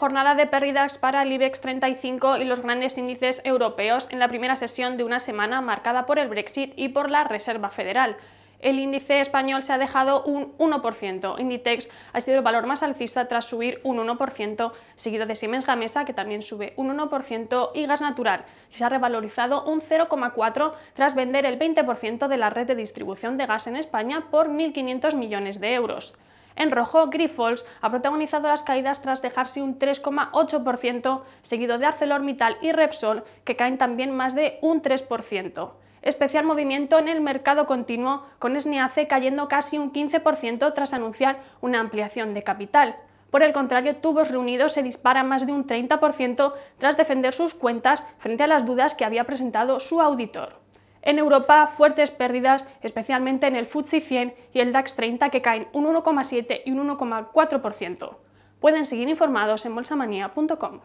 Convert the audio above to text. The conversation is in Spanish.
jornada de pérdidas para el IBEX 35 y los grandes índices europeos en la primera sesión de una semana marcada por el Brexit y por la Reserva Federal. El índice español se ha dejado un 1%. Inditex ha sido el valor más alcista tras subir un 1%, seguido de Siemens Gamesa, que también sube un 1%, y Gas Natural, que se ha revalorizado un 0,4% tras vender el 20% de la red de distribución de gas en España por 1.500 millones de euros. En rojo, Grifols ha protagonizado las caídas tras dejarse un 3,8%, seguido de ArcelorMittal y Repsol, que caen también más de un 3%. Especial movimiento en el mercado continuo, con SNEACE cayendo casi un 15% tras anunciar una ampliación de capital. Por el contrario, Tubos Reunidos se dispara más de un 30% tras defender sus cuentas frente a las dudas que había presentado su auditor. En Europa, fuertes pérdidas, especialmente en el FTSE 100 y el DAX 30, que caen un 1,7 y un 1,4%. Pueden seguir informados en bolsamanía.com.